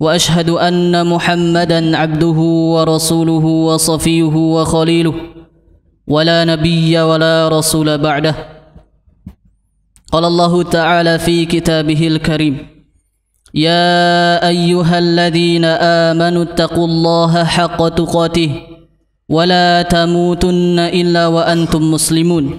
واشهد ان محمدا عبده ورسوله وصفيه وخليله ولا نبي ولا رسول بعده قال الله تعالى في كتابه الكريم يا ايها الذين امنوا اتقوا الله حق تقاته ولا تموتن الا وانتم مسلمون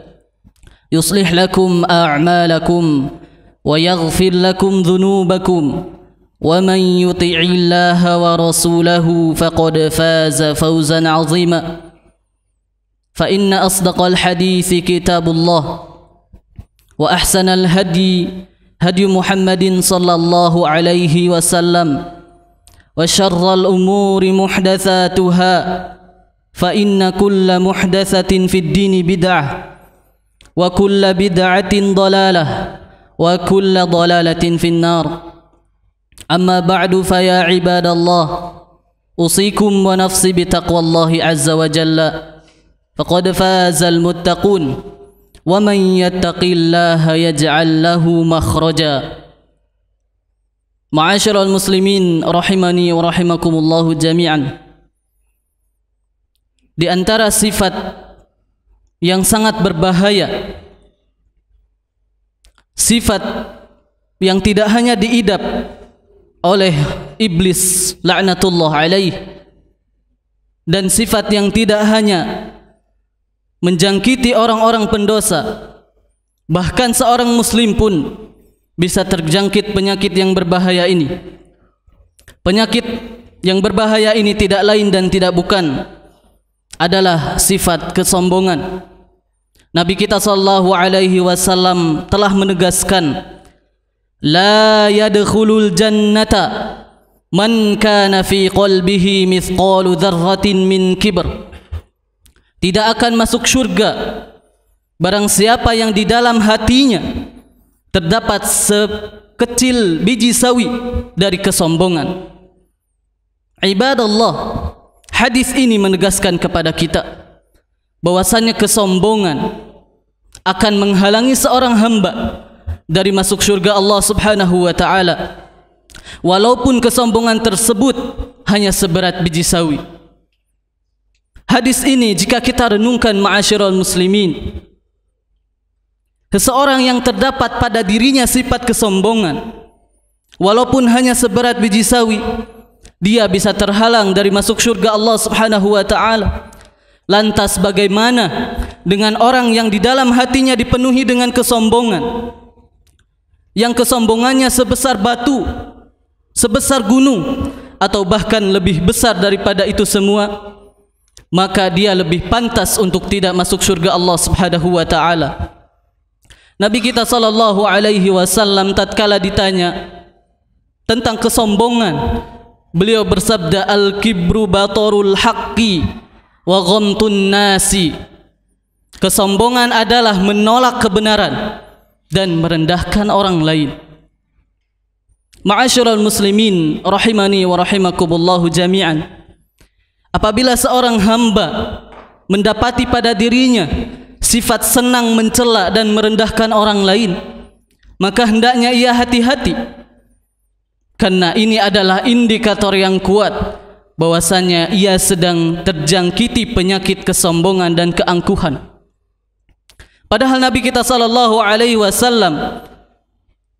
يصلح لكم أعمالكم ويغفر لكم ذنوبكم ومن يطع الله ورسوله فقد فاز فوزا عظيما فإن أصدق الحديث كتاب الله وأحسن الهدي هدي محمد صلى الله عليه وسلم وشر الأمور محدثاتها فإن كل محدثة في الدين بدعة وكل بدعة ضلالة وكل ضلالة في النار أما بعد فيا عباد الله أوصيكم ونفسي بتقوى الله عز وجل فقد فاز المتقون ومن يتق الله يجعل له مخرجا معاشر المسلمين رحمني ورحمكم الله جميعا Di antara sifat yang sangat berbahaya sifat yang tidak hanya diidap oleh iblis laknatullah alaih dan sifat yang tidak hanya menjangkiti orang-orang pendosa bahkan seorang muslim pun bisa terjangkit penyakit yang berbahaya ini penyakit yang berbahaya ini tidak lain dan tidak bukan adalah sifat kesombongan. Nabi kita sallallahu alaihi wasallam telah menegaskan la yadkhulul jannata man kana fi qalbihi mithqalu dharratin min kibr tidak akan masuk syurga barang siapa yang di dalam hatinya terdapat sekecil biji sawi dari kesombongan ibadallah hadis ini menegaskan kepada kita bahwasannya kesombongan akan menghalangi seorang hamba dari masuk syurga Allah Subhanahu wa taala walaupun kesombongan tersebut hanya seberat biji sawi Hadis ini jika kita renungkan ma'asyiral muslimin seseorang yang terdapat pada dirinya sifat kesombongan walaupun hanya seberat biji sawi dia bisa terhalang dari masuk syurga Allah Subhanahu wa taala Lantas bagaimana dengan orang yang di dalam hatinya dipenuhi dengan kesombongan? Yang kesombongannya sebesar batu, sebesar gunung, atau bahkan lebih besar daripada itu semua, maka dia lebih pantas untuk tidak masuk surga Allah Subhanahu wa taala. Nabi kita sallallahu alaihi wasallam tatkala ditanya tentang kesombongan, beliau bersabda al-kibru batarul haqqi wa ghamtun nasi kesombongan adalah menolak kebenaran dan merendahkan orang lain ma'asyiral muslimin rahimani wa rahimakumullah jami'an apabila seorang hamba mendapati pada dirinya sifat senang mencela dan merendahkan orang lain maka hendaknya ia hati-hati karena ini adalah indikator yang kuat bahwasanya ia sedang terjangkiti penyakit kesombongan dan keangkuhan. Padahal Nabi kita sallallahu alaihi wasallam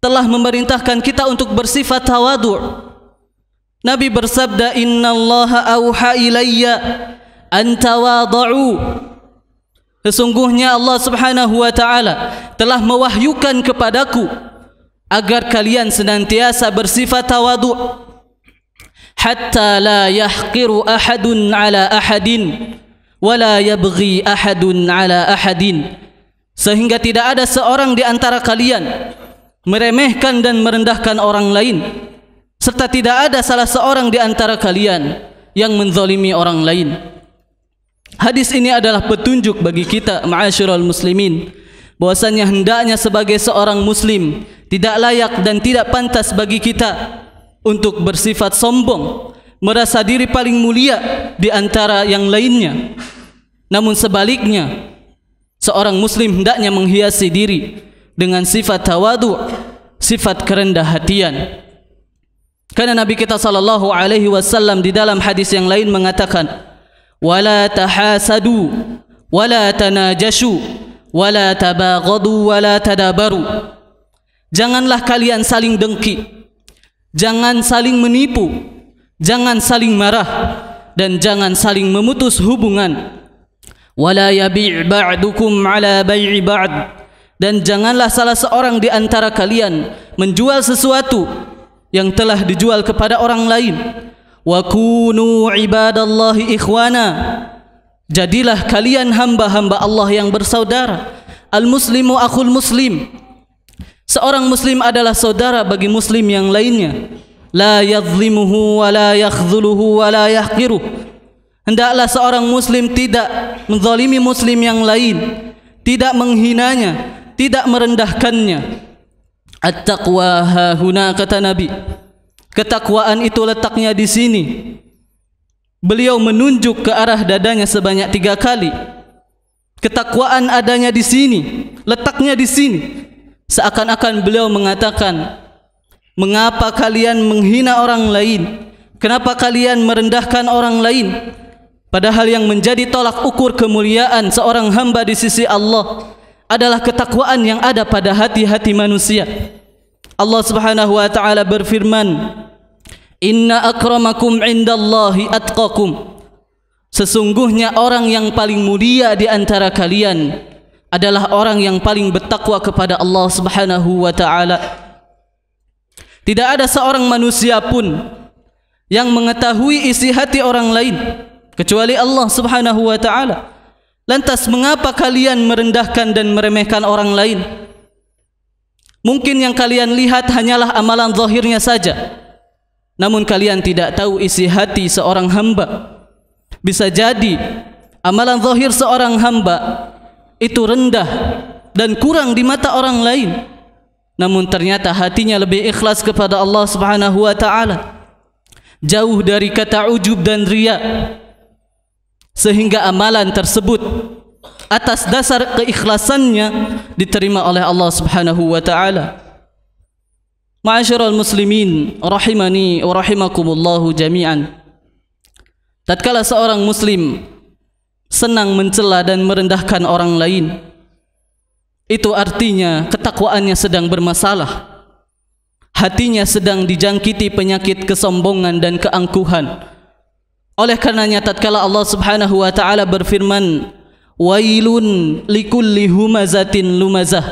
telah memerintahkan kita untuk bersifat tawadhu. Nabi bersabda innallaha auha ilayya an tawadhu. Sesungguhnya Allah Subhanahu wa taala telah mewahyukan kepadaku agar kalian senantiasa bersifat tawadhu. حتى لا يحقر احد على احد ولا يبغي احد على احد sehingga tidak ada seorang di antara kalian meremehkan dan merendahkan orang lain serta tidak ada salah seorang di antara kalian yang menzalimi orang lain hadis ini adalah petunjuk bagi kita ma'asyiral muslimin bahwasanya hendaknya sebagai seorang muslim tidak layak dan tidak pantas bagi kita untuk bersifat sombong, merasa diri paling mulia di antara yang lainnya. Namun sebaliknya, seorang muslim hendaknya menghiasi diri dengan sifat tawadu, sifat kerendah hatian. Karena Nabi kita sallallahu alaihi wasallam di dalam hadis yang lain mengatakan, "Wala tahasadu wala tanajashu wala tabaghadu wala tadabaru." Janganlah kalian saling dengki, jangan saling menipu, jangan saling marah dan jangan saling memutus hubungan. Wala yabi' ba'dukum 'ala bai'i ba'd dan janganlah salah seorang di antara kalian menjual sesuatu yang telah dijual kepada orang lain. Wa kunu ibadallahi ikhwana. Jadilah kalian hamba-hamba Allah yang bersaudara. Al-muslimu akul -muslim seorang muslim adalah saudara bagi muslim yang lainnya la yadhlimuhu wa la yakhdhuluhu wa la yahqiru hendaklah seorang muslim tidak menzalimi muslim yang lain tidak menghinanya tidak merendahkannya at-taqwa ha kata nabi ketakwaan itu letaknya di sini beliau menunjuk ke arah dadanya sebanyak tiga kali ketakwaan adanya di sini letaknya di sini seakan-akan beliau mengatakan mengapa kalian menghina orang lain kenapa kalian merendahkan orang lain padahal yang menjadi tolak ukur kemuliaan seorang hamba di sisi Allah adalah ketakwaan yang ada pada hati-hati manusia Allah Subhanahu wa taala berfirman Inna akramakum indallahi atqakum Sesungguhnya orang yang paling mulia di antara kalian adalah orang yang paling bertakwa kepada Allah Subhanahu wa taala. Tidak ada seorang manusia pun yang mengetahui isi hati orang lain kecuali Allah Subhanahu wa taala. Lantas mengapa kalian merendahkan dan meremehkan orang lain? Mungkin yang kalian lihat hanyalah amalan zahirnya saja. Namun kalian tidak tahu isi hati seorang hamba. Bisa jadi amalan zahir seorang hamba itu rendah dan kurang di mata orang lain namun ternyata hatinya lebih ikhlas kepada Allah Subhanahu wa taala jauh dari kata ujub dan riya sehingga amalan tersebut atas dasar keikhlasannya diterima oleh Allah Subhanahu wa taala Ma'asyiral muslimin rahimani wa rahimakumullah jami'an Tatkala seorang muslim senang mencela dan merendahkan orang lain. Itu artinya ketakwaannya sedang bermasalah. Hatinya sedang dijangkiti penyakit kesombongan dan keangkuhan. Oleh karenanya tatkala Allah Subhanahu wa taala berfirman, "Wailun likulli humazatin lumazah."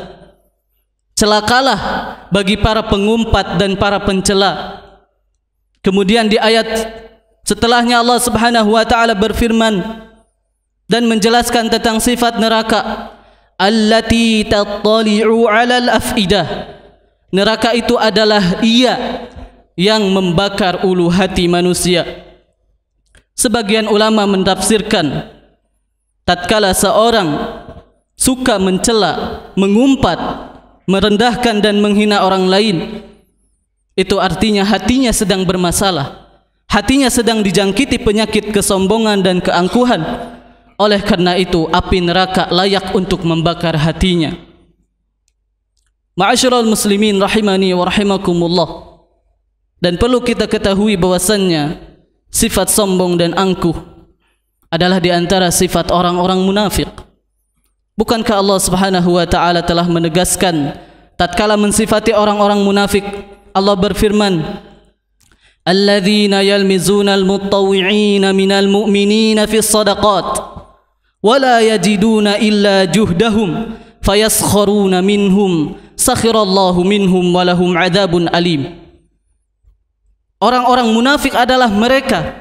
Celakalah bagi para pengumpat dan para pencela. Kemudian di ayat setelahnya Allah Subhanahu wa taala berfirman, dan menjelaskan tentang sifat neraka allati tattali'u 'ala al-af'idah neraka itu adalah ia yang membakar ulu hati manusia sebagian ulama mentafsirkan tatkala seorang suka mencela mengumpat merendahkan dan menghina orang lain itu artinya hatinya sedang bermasalah hatinya sedang dijangkiti penyakit kesombongan dan keangkuhan oleh karena itu api neraka layak untuk membakar hatinya. Ma'asyiral muslimin rahimani wa rahimakumullah. Dan perlu kita ketahui bahwasannya sifat sombong dan angkuh adalah di antara sifat orang-orang munafik. Bukankah Allah Subhanahu wa taala telah menegaskan tatkala mensifati orang-orang munafik Allah berfirman alladzina yalmizuna almutawwi'ina minal mu'minina fis sadaqat ولا يجدون illa جهدهم فيسخرون minhum. سخر الله منهم ولهم عذاب أليم Orang-orang munafik adalah mereka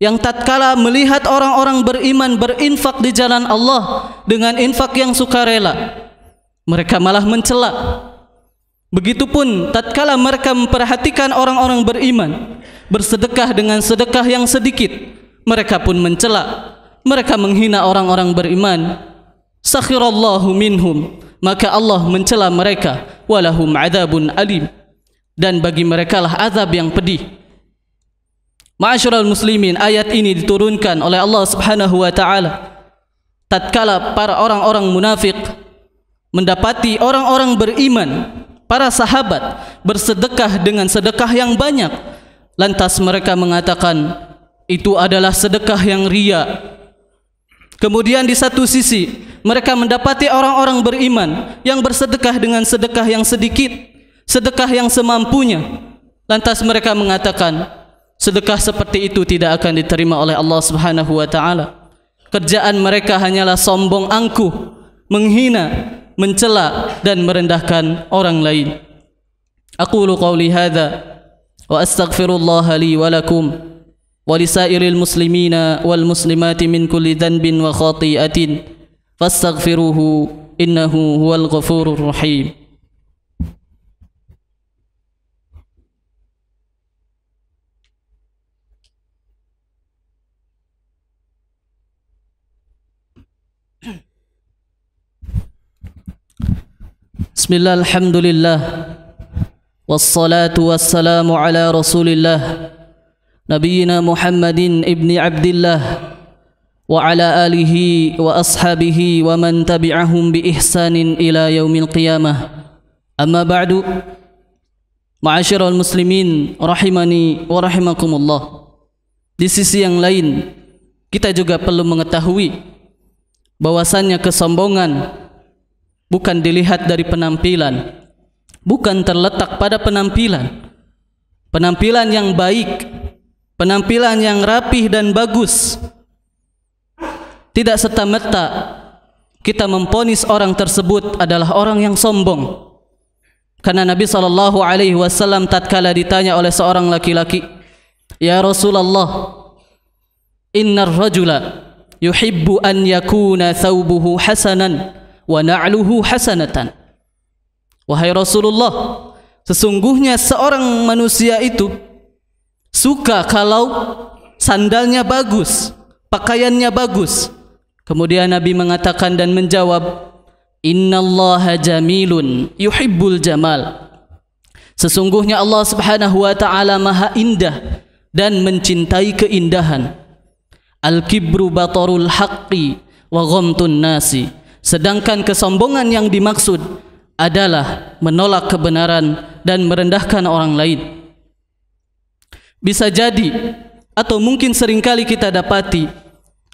yang tatkala melihat orang-orang beriman berinfak di jalan Allah dengan infak yang sukarela, mereka malah mencela. Begitupun tatkala mereka memperhatikan orang-orang beriman bersedekah dengan sedekah yang sedikit, mereka pun mencela mereka menghina orang-orang beriman sakhirallahu minhum maka Allah mencela mereka walahum adzabun alim dan bagi mereka lah azab yang pedih Ma'asyiral muslimin ayat ini diturunkan oleh Allah Subhanahu wa taala tatkala para orang-orang munafik mendapati orang-orang beriman para sahabat bersedekah dengan sedekah yang banyak lantas mereka mengatakan itu adalah sedekah yang riya Kemudian di satu sisi mereka mendapati orang-orang beriman yang bersedekah dengan sedekah yang sedikit, sedekah yang semampunya. Lantas mereka mengatakan, sedekah seperti itu tidak akan diterima oleh Allah Subhanahu wa taala. Kerjaan mereka hanyalah sombong angkuh, menghina, mencela dan merendahkan orang lain. Aqulu qawli hadza wa astaghfirullah li wa lakum. ولسائر المسلمين والمسلمات من كل ذنب وخطيئة فاستغفروه إنه هو الغفور الرحيم بسم الله الحمد لله والصلاة والسلام على رسول الله نبينا محمد ابن عبد الله وعلى آله وأصحابه ومن تبعهم بإحسان إلى يوم القيامة أما بعد معاشر المسلمين رحمني ورحمكم الله di sisi yang lain kita juga perlu mengetahui bahwasannya kesombongan bukan dilihat dari penampilan bukan terletak pada penampilan penampilan yang baik penampilan yang rapih dan bagus tidak serta-merta kita memponis orang tersebut adalah orang yang sombong karena Nabi saw. tatkala ditanya oleh seorang laki-laki ya Rasulullah innar rajula yuhibbu an yakuna thawbuhu hasanan wa na'luhu hasanatan wahai Rasulullah sesungguhnya seorang manusia itu suka kalau sandalnya bagus, pakaiannya bagus. Kemudian Nabi mengatakan dan menjawab, Inna Allah jamilun yuhibbul jamal. Sesungguhnya Allah subhanahu wa ta'ala maha indah dan mencintai keindahan. Al-kibru batarul haqqi wa ghamtun nasi. Sedangkan kesombongan yang dimaksud adalah menolak kebenaran dan merendahkan orang lain. Bisa jadi atau mungkin seringkali kita dapati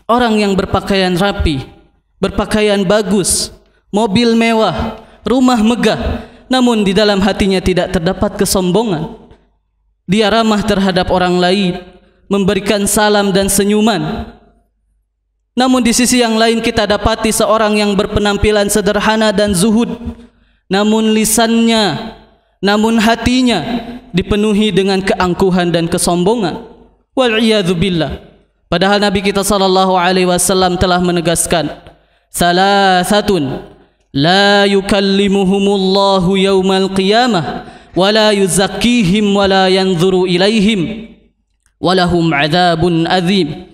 orang yang berpakaian rapi, berpakaian bagus, mobil mewah, rumah megah, namun di dalam hatinya tidak terdapat kesombongan. Dia ramah terhadap orang lain, memberikan salam dan senyuman. Namun di sisi yang lain kita dapati seorang yang berpenampilan sederhana dan zuhud, namun lisannya, namun hatinya dipenuhi dengan keangkuhan dan kesombongan. Wal iyadhu billah. Padahal Nabi kita sallallahu alaihi wasallam telah menegaskan salasatun la yukallimuhumullahu yaumal qiyamah wa la yuzakkihim wa la yanzuru ilaihim wa lahum adzabun adzim.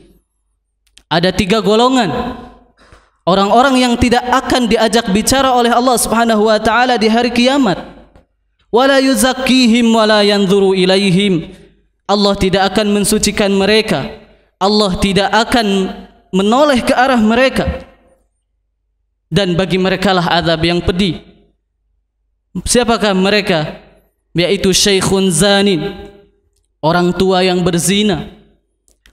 Ada tiga golongan orang-orang yang tidak akan diajak bicara oleh Allah Subhanahu wa taala di hari kiamat wala yuzakkihim wala yanzuru ilaihim Allah tidak akan mensucikan mereka Allah tidak akan menoleh ke arah mereka dan bagi mereka lah azab yang pedih siapakah mereka yaitu syaikhun zanin orang tua yang berzina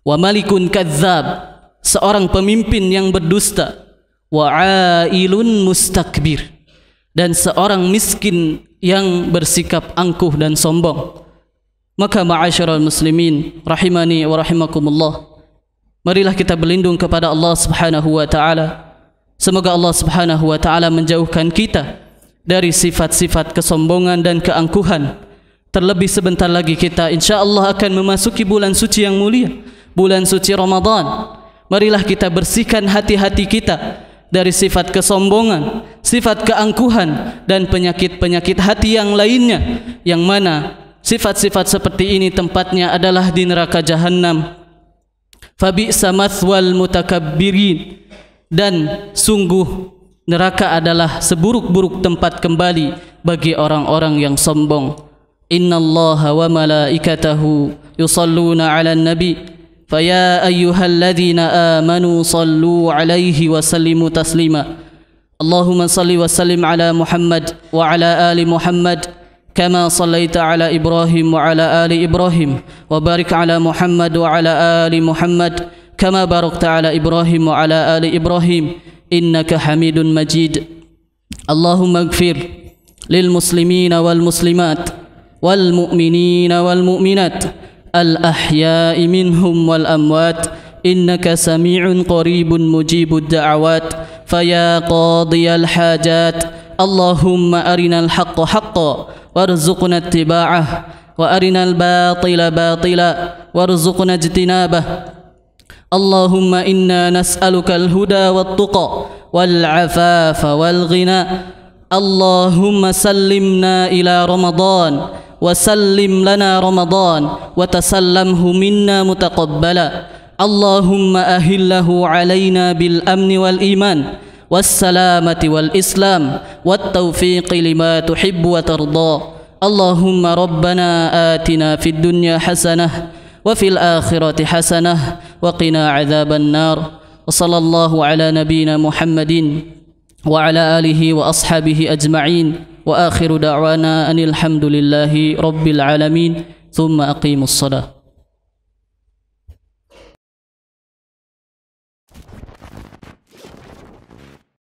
wa malikun kadzab seorang pemimpin yang berdusta wa ailun mustakbir dan seorang miskin yang bersikap angkuh dan sombong. Maka ma'asyiral muslimin rahimani wa rahimakumullah. Marilah kita berlindung kepada Allah Subhanahu wa taala. Semoga Allah Subhanahu wa taala menjauhkan kita dari sifat-sifat kesombongan dan keangkuhan. Terlebih sebentar lagi kita insyaallah akan memasuki bulan suci yang mulia, bulan suci Ramadan. Marilah kita bersihkan hati-hati kita dari sifat kesombongan, sifat keangkuhan dan penyakit-penyakit hati yang lainnya yang mana sifat-sifat seperti ini tempatnya adalah di neraka jahanam. Fabi wal mutakabirin dan sungguh neraka adalah seburuk-buruk tempat kembali bagi orang-orang yang sombong. Inna Allah wa malaikatahu yusalluna ala nabi فيا ايها الذين امنوا صلوا عليه وسلموا تسليما اللهم صل وسلم على محمد وعلى ال محمد كما صليت على ابراهيم وعلى ال ابراهيم وبارك على محمد وعلى ال محمد كما باركت على ابراهيم وعلى ال ابراهيم انك حميد مجيد اللهم اغفر للمسلمين والمسلمات والمؤمنين والمؤمنات الأحياء منهم والأموات إنك سميع قريب مجيب الدعوات فيا قاضي الحاجات اللهم أرنا الحق حقا وارزقنا اتباعه وأرنا الباطل باطلا وارزقنا اجتنابه اللهم إنا نسألك الهدى والتقى والعفاف والغنى اللهم سلمنا إلى رمضان وسلم لنا رمضان وتسلمه منا متقبلا اللهم أهله علينا بالأمن والإيمان والسلامة والإسلام والتوفيق لما تحب وترضى اللهم ربنا آتنا في الدنيا حسنة وفي الآخرة حسنة وقنا عذاب النار وصلى الله على نبينا محمد وعلى آله وأصحابه أجمعين وآخر دعوانا أن الحمد لله رب العالمين ثم أقيموا الصلاة